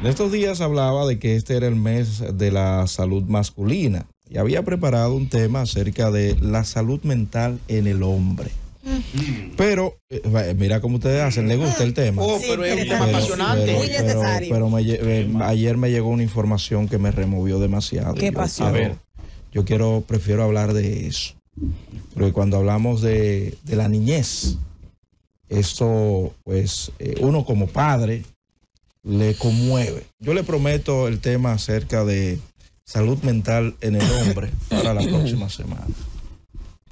En estos días hablaba de que este era el mes de la salud masculina y había preparado un tema acerca de la salud mental en el hombre. Mm. Pero, eh, mira cómo ustedes hacen, les gusta el tema. Oh, pero es un tema apasionante. Muy necesario. Pero, eh, ayer me llegó una información que me removió demasiado. ¿Qué pasó? a ver. Yo quiero, prefiero hablar de eso. Porque cuando hablamos de, la niñez, esto, pues, eh, uno como padre, le conmueve. Yo le prometo el tema acerca de salud mental en el hombre para la próxima semana.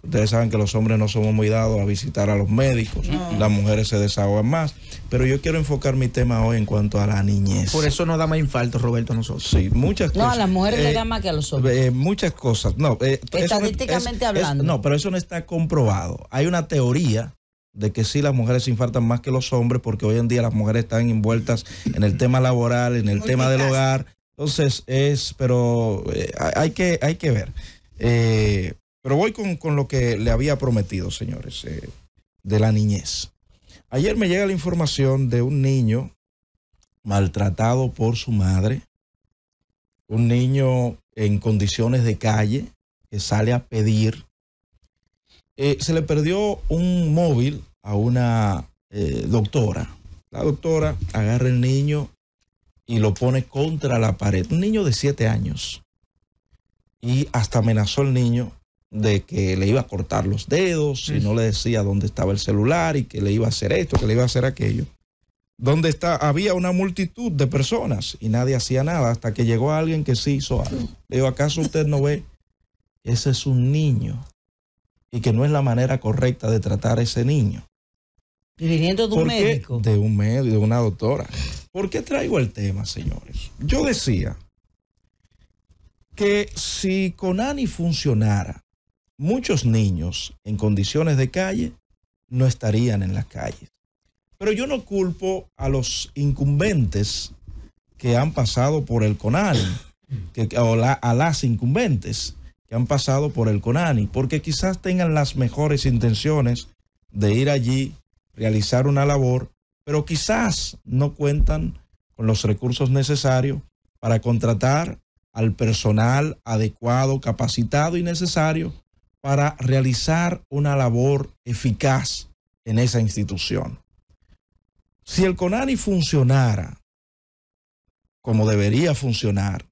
Ustedes saben que los hombres no somos muy dados a visitar a los médicos, las mujeres se desahogan más, pero yo quiero enfocar mi tema hoy en cuanto a la niñez. Por eso no da más infarto, Roberto, nosotros. Sí, muchas cosas. No, a las mujeres le eh, da más que a los hombres. Eh, muchas cosas, no. Eh, Estadísticamente hablando. no, pero eso no está comprobado. Hay una teoría de que sí las mujeres infartan más que los hombres porque hoy en día las mujeres están envueltas en el tema laboral, en el tema del hogar. Entonces es, pero eh, hay, que, hay que ver. Eh, pero voy con, lo que le había prometido, señores, eh, de la niñez. Ayer me llega la información de un niño maltratado por su madre, un niño en condiciones de calle que sale a pedir se le perdió un móvil a una eh, doctora. La doctora agarra el niño y lo pone contra la pared. Un niño de siete años. Y hasta amenazó al niño de que le iba a cortar los dedos, si no le decía dónde estaba el celular y que le iba a hacer esto, que le iba a hacer aquello. Donde está, había una multitud de personas y nadie hacía nada hasta que llegó alguien que sí hizo algo. Le ¿acaso usted no ve? Ese es un niño y que no es la manera correcta de tratar a ese niño. Viniendo de un médico. De un médico, de una doctora. ¿Por qué traigo el tema, señores? Yo decía que si Conani funcionara, muchos niños en condiciones de calle no estarían en las calles. Pero yo no culpo a los incumbentes que han pasado por el CONANI, que, o a las incumbentes que han pasado por el CONANI, porque quizás tengan las mejores intenciones de ir allí realizar una labor, pero quizás no cuentan con los recursos necesarios para contratar al personal adecuado, capacitado y necesario para realizar una labor eficaz en esa institución. Si el CONANI funcionara como debería funcionar,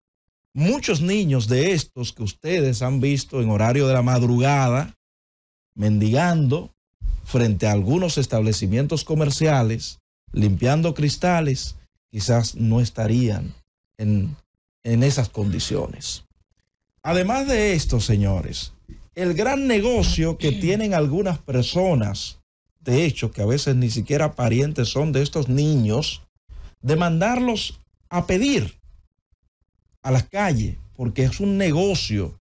muchos niños de estos que ustedes han visto en horario de la madrugada, mendigando, frente a algunos establecimientos comerciales, limpiando cristales, quizás no estarían en, esas condiciones. Además de esto, señores, el gran negocio que tienen algunas personas, de hecho, que a veces ni siquiera parientes son de estos niños, de mandarlos a pedir a la calles, porque es un negocio.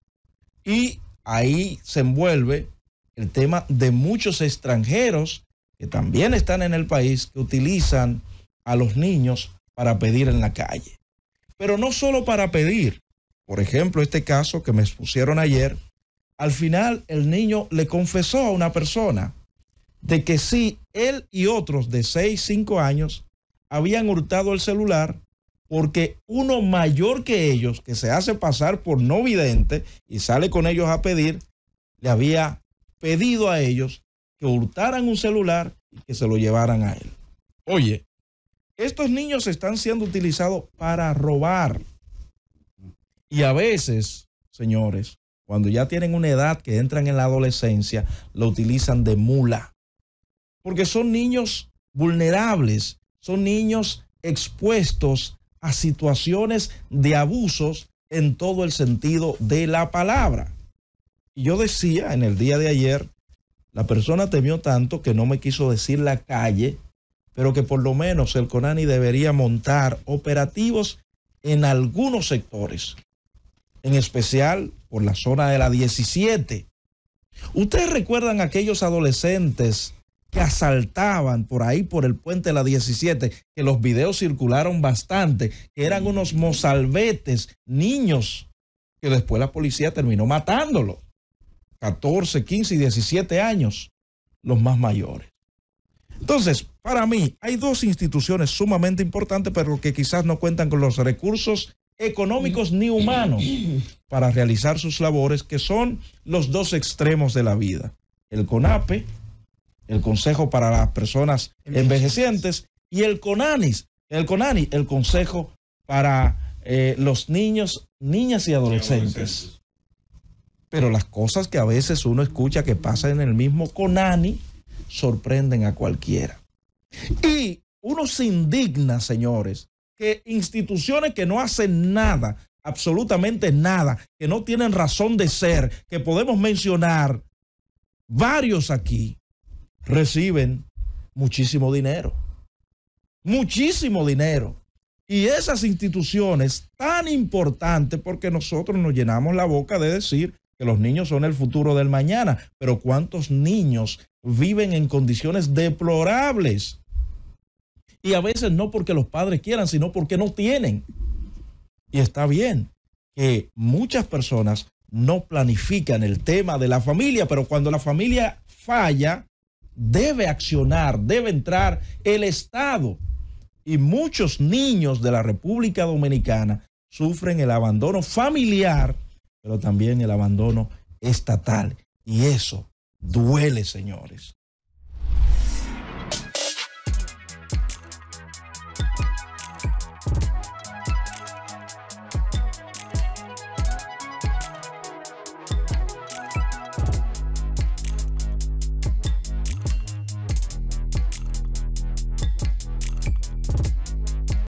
Y ahí se envuelve el tema de muchos extranjeros que también están en el país que utilizan a los niños para pedir en la calle. Pero no solo para pedir. Por ejemplo, este caso que me expusieron ayer, al final el niño le confesó a una persona de que sí, él y otros de 6, 5 años habían hurtado el celular porque uno mayor que ellos, que se hace pasar por no vidente y sale con ellos a pedir, le había pedido a ellos que hurtaran un celular y que se lo llevaran a él. Oye, estos niños están siendo utilizados para robar. Y a veces, señores, cuando ya tienen una edad que entran en la adolescencia, lo utilizan de mula. Porque son niños vulnerables, son niños expuestos a situaciones de abusos en todo el sentido de la palabra yo decía en el día de ayer, la persona temió tanto que no me quiso decir la calle, pero que por lo menos el CONANI debería montar operativos en algunos sectores, en especial por la zona de la 17. ¿Ustedes recuerdan aquellos adolescentes que asaltaban por ahí, por el puente de la 17, que los videos circularon bastante, que eran unos mozalbetes, niños, que después la policía terminó matándolos? 14, 15 y 17 años, los más mayores. Entonces, para mí, hay dos instituciones sumamente importantes, pero que quizás no cuentan con los recursos económicos ni humanos para realizar sus labores, que son los dos extremos de la vida. El CONAPE, el Consejo para las Personas Envejecientes, y el CONANIS, el CONANIS, el Consejo para eh, los Niños, Niñas y Adolescentes. Pero las cosas que a veces uno escucha que pasan en el mismo Conani sorprenden a cualquiera. Y uno se indigna, señores, que instituciones que no hacen nada, absolutamente nada, que no tienen razón de ser, que podemos mencionar varios aquí, reciben muchísimo dinero. Muchísimo dinero. Y esas instituciones tan importantes, porque nosotros nos llenamos la boca de decir que los niños son el futuro del mañana, pero ¿cuántos niños viven en condiciones deplorables? Y a veces no porque los padres quieran, sino porque no tienen. Y está bien que muchas personas no planifican el tema de la familia, pero cuando la familia falla, debe accionar, debe entrar el Estado. Y muchos niños de la República Dominicana sufren el abandono familiar pero también el abandono estatal. Y eso duele, señores.